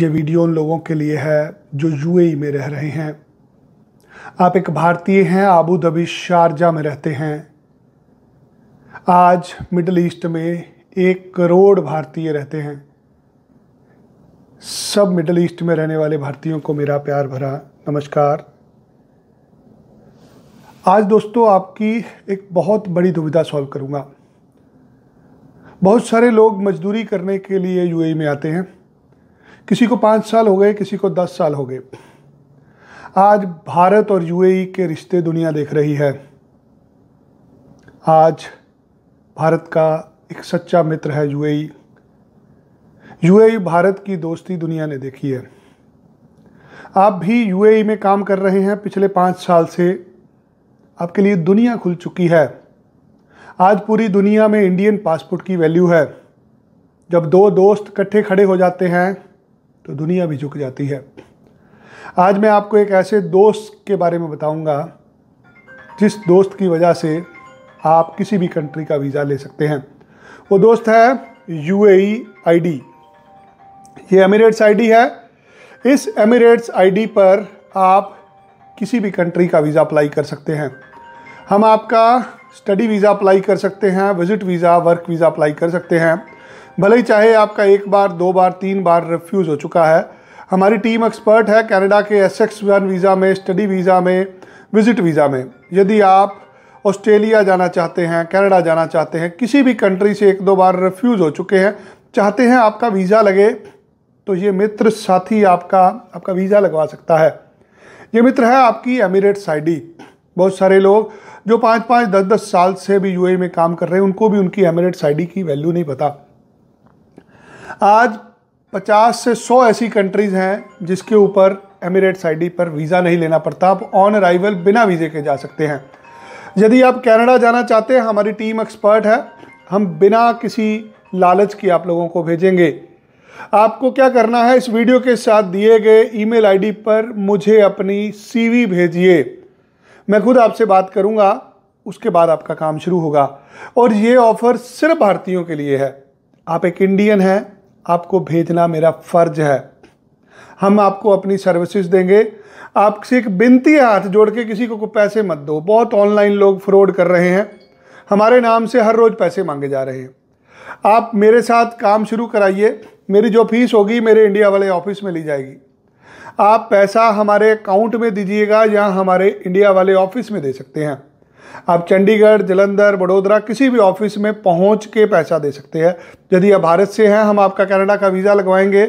ये वीडियो उन लोगों के लिए है जो यूएई में रह रहे हैं आप एक भारतीय हैं आबू धाबी शारजा में रहते हैं आज मिडल ईस्ट में एक करोड़ भारतीय रहते हैं सब मिडल ईस्ट में रहने वाले भारतीयों को मेरा प्यार भरा नमस्कार आज दोस्तों आपकी एक बहुत बड़ी दुविधा सॉल्व करूंगा बहुत सारे लोग मजदूरी करने के लिए यूएई में आते हैं किसी को पाँच साल हो गए किसी को दस साल हो गए आज भारत और यूएई के रिश्ते दुनिया देख रही है आज भारत का एक सच्चा मित्र है यूएई यूएई भारत की दोस्ती दुनिया ने देखी है आप भी यूएई में काम कर रहे हैं पिछले पाँच साल से आपके लिए दुनिया खुल चुकी है आज पूरी दुनिया में इंडियन पासपोर्ट की वैल्यू है जब दो दोस्त इकट्ठे खड़े हो जाते हैं तो दुनिया भी झुक जाती है आज मैं आपको एक ऐसे दोस्त के बारे में बताऊंगा जिस दोस्त की वजह से आप किसी भी कंट्री का वीज़ा ले सकते हैं वो दोस्त है यू आईडी ये एमिरेट्स आई है इस एमिरेट्स आई पर आप किसी भी कंट्री का वीज़ा अप्लाई कर सकते हैं हम आपका स्टडी वीज़ा अप्लाई कर सकते हैं visit visa work visa apply कर सकते हैं भले ही चाहे आपका एक बार दो बार तीन बार रिफ्यूज़ हो चुका है हमारी टीम एक्सपर्ट है कनाडा के एस एक्स वन वीज़ा में स्टडी वीज़ा में विजिट वीज़ा में यदि आप ऑस्ट्रेलिया जाना चाहते हैं कनाडा जाना चाहते हैं किसी भी कंट्री से एक दो बार रिफ्यूज़ हो चुके हैं चाहते हैं आपका वीज़ा लगे तो ये मित्र साथी आपका आपका वीज़ा लगवा सकता है ये मित्र है आपकी एमिरेट्स आईडी बहुत सारे लोग जो पाँच पाँच दस दस साल से भी यूएई e में काम कर रहे हैं उनको भी उनकी एमिरेट्स आईडी की वैल्यू नहीं पता आज 50 से 100 ऐसी कंट्रीज़ हैं जिसके ऊपर एमिरेट्स आईडी पर वीज़ा नहीं लेना पड़ता आप ऑन अराइवल बिना वीज़े के जा सकते हैं यदि आप कनाडा जाना चाहते हैं हमारी टीम एक्सपर्ट है हम बिना किसी लालच की आप लोगों को भेजेंगे आपको क्या करना है इस वीडियो के साथ दिए गए ईमेल आईडी पर मुझे अपनी सीवी भेजिए मैं खुद आपसे बात करूंगा उसके बाद आपका काम शुरू होगा और ये ऑफ़र सिर्फ भारतीयों के लिए है आप एक इंडियन हैं आपको भेजना मेरा फ़र्ज है हम आपको अपनी सर्विसेज देंगे आपसे एक बिनती हाथ जोड़ के किसी को, को पैसे मत दो बहुत ऑनलाइन लोग फ्रॉड कर रहे हैं हमारे नाम से हर रोज़ पैसे मांगे जा रहे हैं आप मेरे साथ काम शुरू कराइए मेरी जो फीस होगी मेरे इंडिया वाले ऑफिस में ली जाएगी आप पैसा हमारे अकाउंट में दीजिएगा या हमारे इंडिया वाले ऑफिस में दे सकते हैं आप चंडीगढ़ जलंधर वडोदरा किसी भी ऑफिस में पहुंच के पैसा दे सकते हैं यदि आप भारत से हैं हम आपका कनाडा का वीज़ा लगवाएंगे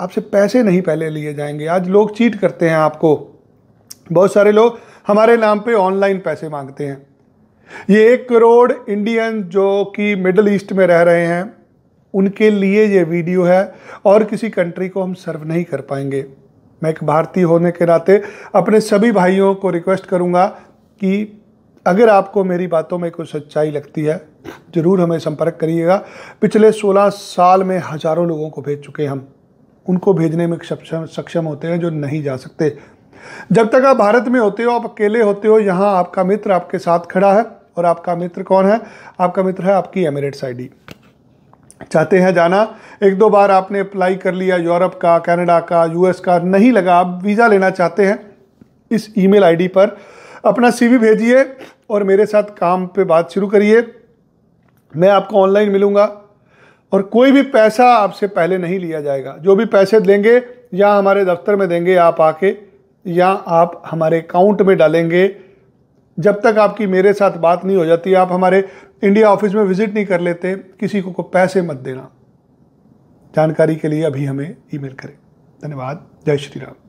आपसे पैसे नहीं पहले लिए जाएंगे आज लोग चीट करते हैं आपको बहुत सारे लोग हमारे नाम पे ऑनलाइन पैसे मांगते हैं ये एक करोड़ इंडियन जो कि मिडल ईस्ट में रह रहे हैं उनके लिए ये वीडियो है और किसी कंट्री को हम सर्व नहीं कर पाएंगे मैं एक भारतीय होने के नाते अपने सभी भाइयों को रिक्वेस्ट करूंगा कि अगर आपको मेरी बातों में कोई सच्चाई लगती है ज़रूर हमें संपर्क करिएगा पिछले 16 साल में हज़ारों लोगों को भेज चुके हम उनको भेजने में सक्षम सक्षम होते हैं जो नहीं जा सकते जब तक आप भारत में होते हो आप अकेले होते हो यहाँ आपका मित्र आपके साथ खड़ा है और आपका मित्र कौन है आपका मित्र है आपकी एमिरेट्स आईडी चाहते हैं जाना एक दो बार आपने अप्लाई कर लिया यूरोप का कनाडा का यूएस का नहीं लगा आप वीज़ा लेना चाहते हैं इस ईमेल आईडी पर अपना सीवी भेजिए और मेरे साथ काम पे बात शुरू करिए मैं आपको ऑनलाइन मिलूँगा और कोई भी पैसा आपसे पहले नहीं लिया जाएगा जो भी पैसे देंगे या हमारे दफ्तर में देंगे आप आके या आप हमारे अकाउंट में डालेंगे जब तक आपकी मेरे साथ बात नहीं हो जाती आप हमारे इंडिया ऑफिस में विजिट नहीं कर लेते किसी को, को पैसे मत देना जानकारी के लिए अभी हमें ईमेल करें धन्यवाद जय श्री राम